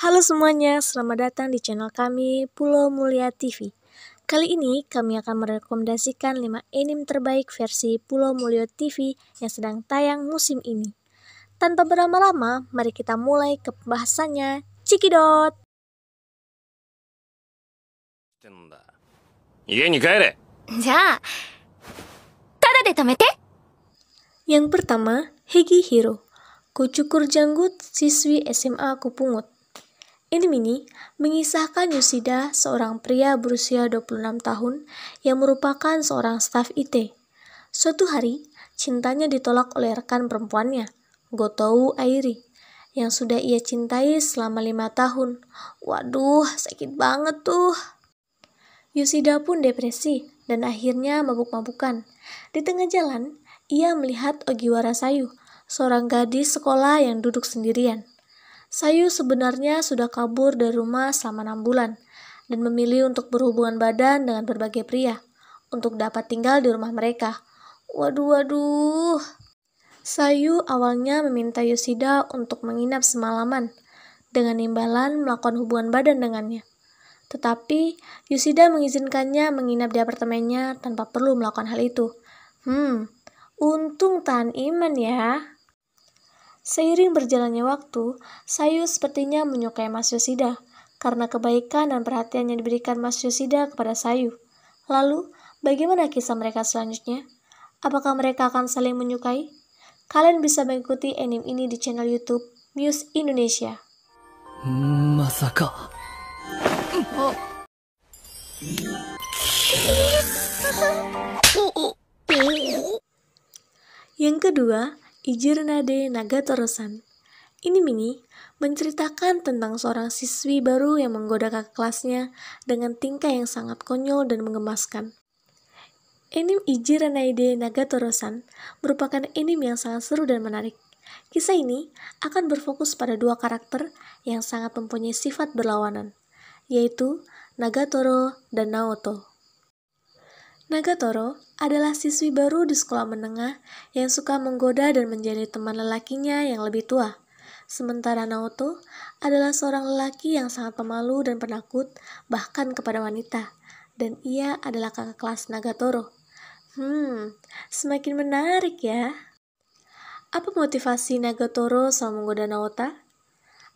Halo semuanya, selamat datang di channel kami Pulau Mulia TV. Kali ini kami akan merekomendasikan 5 anime terbaik versi Pulau Mulia TV yang sedang tayang musim ini. Tanpa berlama-lama, mari kita mulai ke pembahasannya. Cikidot! tamete. Yang pertama, Hegi Hiro, kucukur janggut siswi SMA Kupungut. Ini ini mengisahkan Yusida, seorang pria berusia 26 tahun yang merupakan seorang staf IT. Suatu hari, cintanya ditolak oleh rekan perempuannya, Gotou Airi, yang sudah ia cintai selama lima tahun. Waduh, sakit banget tuh. Yusida pun depresi dan akhirnya mabuk-mabukan. Di tengah jalan, ia melihat Ogiwara Sayu, seorang gadis sekolah yang duduk sendirian. Sayu sebenarnya sudah kabur dari rumah selama enam bulan dan memilih untuk berhubungan badan dengan berbagai pria untuk dapat tinggal di rumah mereka. Waduh, waduh. Sayu awalnya meminta Yoshida untuk menginap semalaman dengan imbalan melakukan hubungan badan dengannya. Tetapi Yoshida mengizinkannya menginap di apartemennya tanpa perlu melakukan hal itu. Hmm, Untung tahan iman ya. Seiring berjalannya waktu, Sayu sepertinya menyukai Mas Yosida karena kebaikan dan perhatian yang diberikan Mas Yosida kepada Sayu. Lalu, bagaimana kisah mereka selanjutnya? Apakah mereka akan saling menyukai? Kalian bisa mengikuti anime ini di channel YouTube Muse Indonesia. Masaka. Hmm, oh. Yang kedua, Ijirnade Nagatorosan. Ini mini menceritakan tentang seorang siswi baru yang menggoda kakak kelasnya dengan tingkah yang sangat konyol dan mengemaskan. Anime Ijiranaide nagatoro Nagatorosan merupakan anime yang sangat seru dan menarik. Kisah ini akan berfokus pada dua karakter yang sangat mempunyai sifat berlawanan, yaitu Nagatoro dan Naoto. Nagatoro adalah siswi baru di sekolah menengah yang suka menggoda dan menjadi teman lelakinya yang lebih tua. Sementara Naoto adalah seorang lelaki yang sangat pemalu dan penakut bahkan kepada wanita. Dan ia adalah kakak kelas Nagatoro. Hmm, semakin menarik ya. Apa motivasi Nagatoro sama menggoda Naota?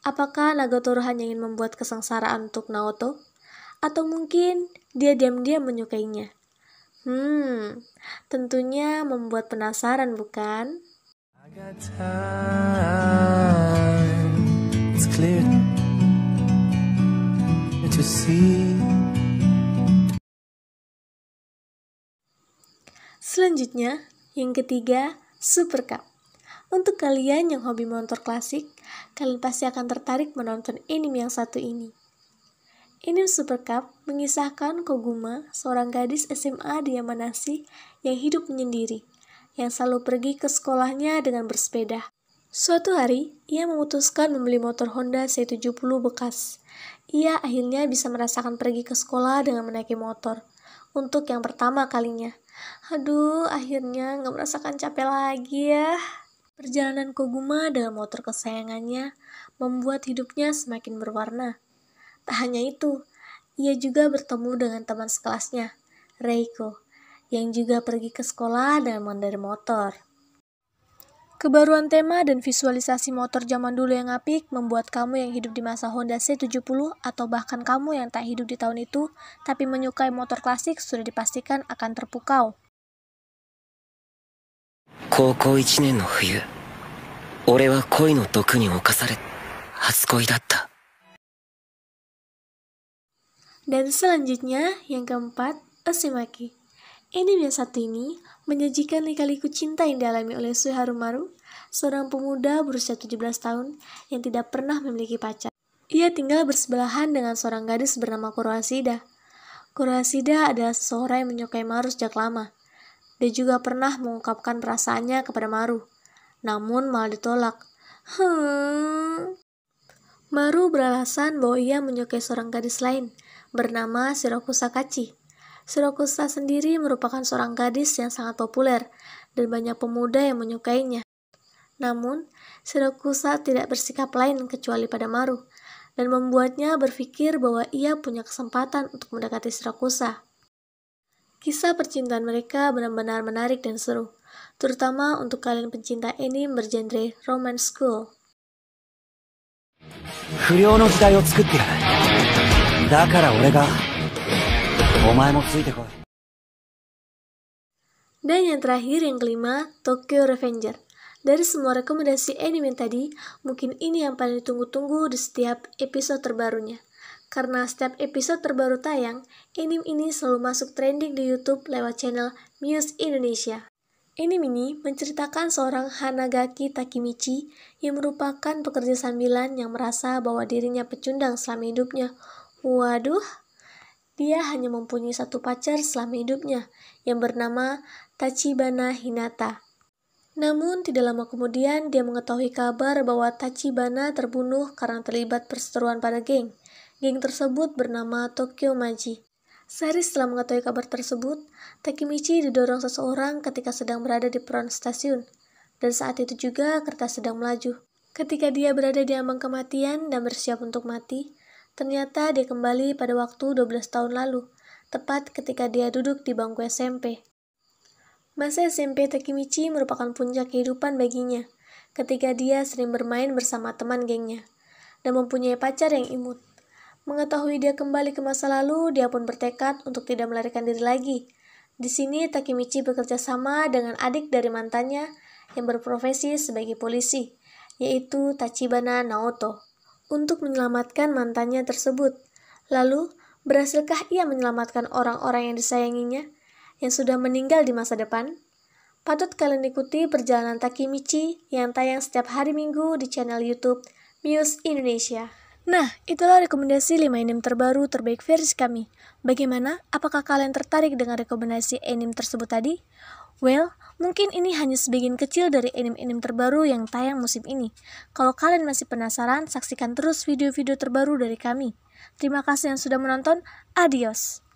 Apakah Nagatoro hanya ingin membuat kesengsaraan untuk Naoto? Atau mungkin dia diam-diam menyukainya? Hmm, tentunya membuat penasaran bukan? Selanjutnya, yang ketiga, Super Cup. Untuk kalian yang hobi motor klasik, kalian pasti akan tertarik menonton anime yang satu ini. Ini Super Cup mengisahkan Koguma, seorang gadis SMA di Yamanashi yang hidup menyendiri, yang selalu pergi ke sekolahnya dengan bersepeda. Suatu hari, ia memutuskan membeli motor Honda C70 bekas. Ia akhirnya bisa merasakan pergi ke sekolah dengan menaiki motor. Untuk yang pertama kalinya. Aduh, akhirnya nggak merasakan capek lagi ya. Perjalanan Koguma dalam motor kesayangannya membuat hidupnya semakin berwarna. Tak hanya itu, ia juga bertemu dengan teman sekelasnya, Reiko, yang juga pergi ke sekolah dan mengendarai motor. Kebaruan tema dan visualisasi motor zaman dulu yang apik membuat kamu yang hidup di masa Honda C70 atau bahkan kamu yang tak hidup di tahun itu tapi menyukai motor klasik sudah dipastikan akan terpukau. 1 Dan selanjutnya, yang keempat, osimaki. Ini yang satu ini menyajikan lika-liku cinta yang dialami oleh Maru, seorang pemuda berusia 17 tahun yang tidak pernah memiliki pacar. Ia tinggal bersebelahan dengan seorang gadis bernama Kuroasida. Kuroasida adalah seseorang yang menyukai Maru sejak lama. Dia juga pernah mengungkapkan perasaannya kepada Maru, namun malah ditolak. Hmm. Maru beralasan bahwa ia menyukai seorang gadis lain, bernama Sirokusa Kachi. Sirokusa sendiri merupakan seorang gadis yang sangat populer dan banyak pemuda yang menyukainya. Namun, Sirokusa tidak bersikap lain kecuali pada Maru dan membuatnya berpikir bahwa ia punya kesempatan untuk mendekati Sirokusa. Kisah percintaan mereka benar-benar menarik dan seru, terutama untuk kalian pencinta anime bergenre romance school. だから俺が、お前もついてこい。Dan yang terakhir yang kelima, Tokyo Revenger. Dari semua rekomendasi anime tadi, mungkin ini yang paling ditunggu-tunggu di setiap episode terbarunya. Karena setiap episode terbaru tayang, anime ini selalu masuk trending di YouTube lewat channel Muse Indonesia. Anime ini menceritakan seorang Hanagaki Takimichi yang merupakan pekerja sambilan yang merasa bahwa dirinya pecundang selama hidupnya Waduh, dia hanya mempunyai satu pacar selama hidupnya yang bernama Tachibana Hinata. Namun, tidak lama kemudian dia mengetahui kabar bahwa Tachibana terbunuh karena terlibat perseteruan pada geng. Geng tersebut bernama Tokyo Maji. Sehari setelah mengetahui kabar tersebut, Takemichi didorong seseorang ketika sedang berada di peron stasiun. Dan saat itu juga kertas sedang melaju. Ketika dia berada di ambang kematian dan bersiap untuk mati, Ternyata dia kembali pada waktu 12 tahun lalu, tepat ketika dia duduk di bangku SMP. Masa SMP Takemichi merupakan puncak kehidupan baginya, ketika dia sering bermain bersama teman gengnya, dan mempunyai pacar yang imut. Mengetahui dia kembali ke masa lalu, dia pun bertekad untuk tidak melarikan diri lagi. Di sini, Takemichi bekerja sama dengan adik dari mantannya yang berprofesi sebagai polisi, yaitu Tachibana Naoto untuk menyelamatkan mantannya tersebut. Lalu, berhasilkah ia menyelamatkan orang-orang yang disayanginya yang sudah meninggal di masa depan? Patut kalian ikuti perjalanan Takimichi yang tayang setiap hari Minggu di channel YouTube Muse Indonesia. Nah, itulah rekomendasi 5 anime terbaru terbaik versi kami. Bagaimana? Apakah kalian tertarik dengan rekomendasi anime tersebut tadi? Well, mungkin ini hanya sebagian kecil dari anime-anime terbaru yang tayang musim ini. Kalau kalian masih penasaran, saksikan terus video-video terbaru dari kami. Terima kasih yang sudah menonton. Adios.